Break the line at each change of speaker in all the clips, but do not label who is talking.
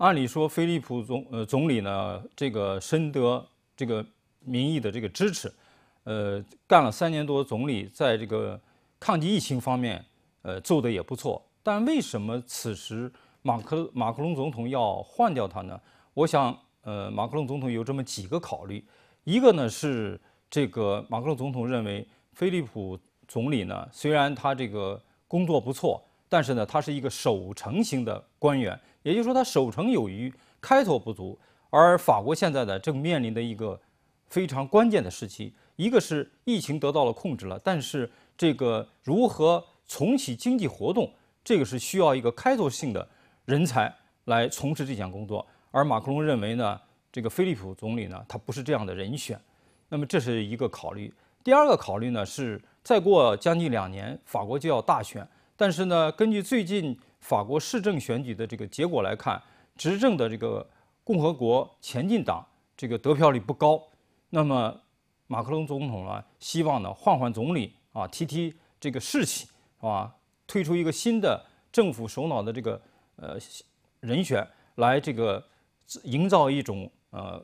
按理说，菲利普总呃总理呢，这个深得这个民意的这个支持，呃，干了三年多总理，在这个抗击疫情方面，呃，做的也不错。但为什么此时马克马克龙总统要换掉他呢？我想，呃，马克龙总统有这么几个考虑：一个呢是这个马克龙总统认为，菲利普总理呢，虽然他这个工作不错。但是呢，他是一个守城型的官员，也就是说，他守城有余，开拓不足。而法国现在呢，正面临的一个非常关键的时期，一个是疫情得到了控制了，但是这个如何重启经济活动，这个是需要一个开拓性的人才来从事这项工作。而马克龙认为呢，这个菲利普总理呢，他不是这样的人选。那么这是一个考虑。第二个考虑呢，是再过将近两年，法国就要大选。但是呢，根据最近法国市政选举的这个结果来看，执政的这个共和国前进党这个得票率不高，那么马克龙总统呢，希望呢换换总理啊，提提这个士气，是吧？推出一个新的政府首脑的这个呃人选来这个营造一种呃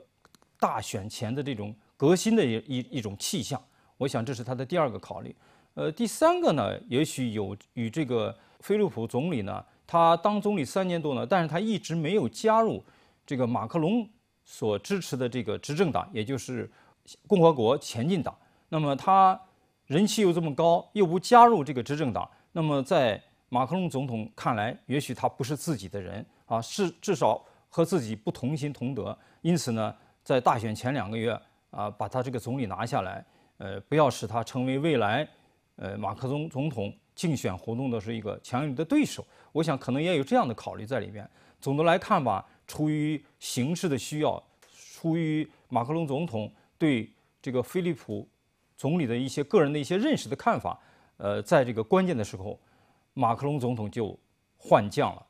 大选前的这种革新的一一种气象，我想这是他的第二个考虑。呃，第三个呢，也许有与这个菲利普总理呢，他当总理三年多呢，但是他一直没有加入这个马克龙所支持的这个执政党，也就是共和国前进党。那么他人气又这么高，又不加入这个执政党，那么在马克龙总统看来，也许他不是自己的人啊，是至少和自己不同心同德。因此呢，在大选前两个月啊，把他这个总理拿下来，呃，不要使他成为未来。呃，马克龙总统竞选活动的是一个强有力的对手，我想可能也有这样的考虑在里面。总的来看吧，出于形势的需要，出于马克龙总统对这个菲利普总理的一些个人的一些认识的看法，呃，在这个关键的时候，马克龙总统就换将了。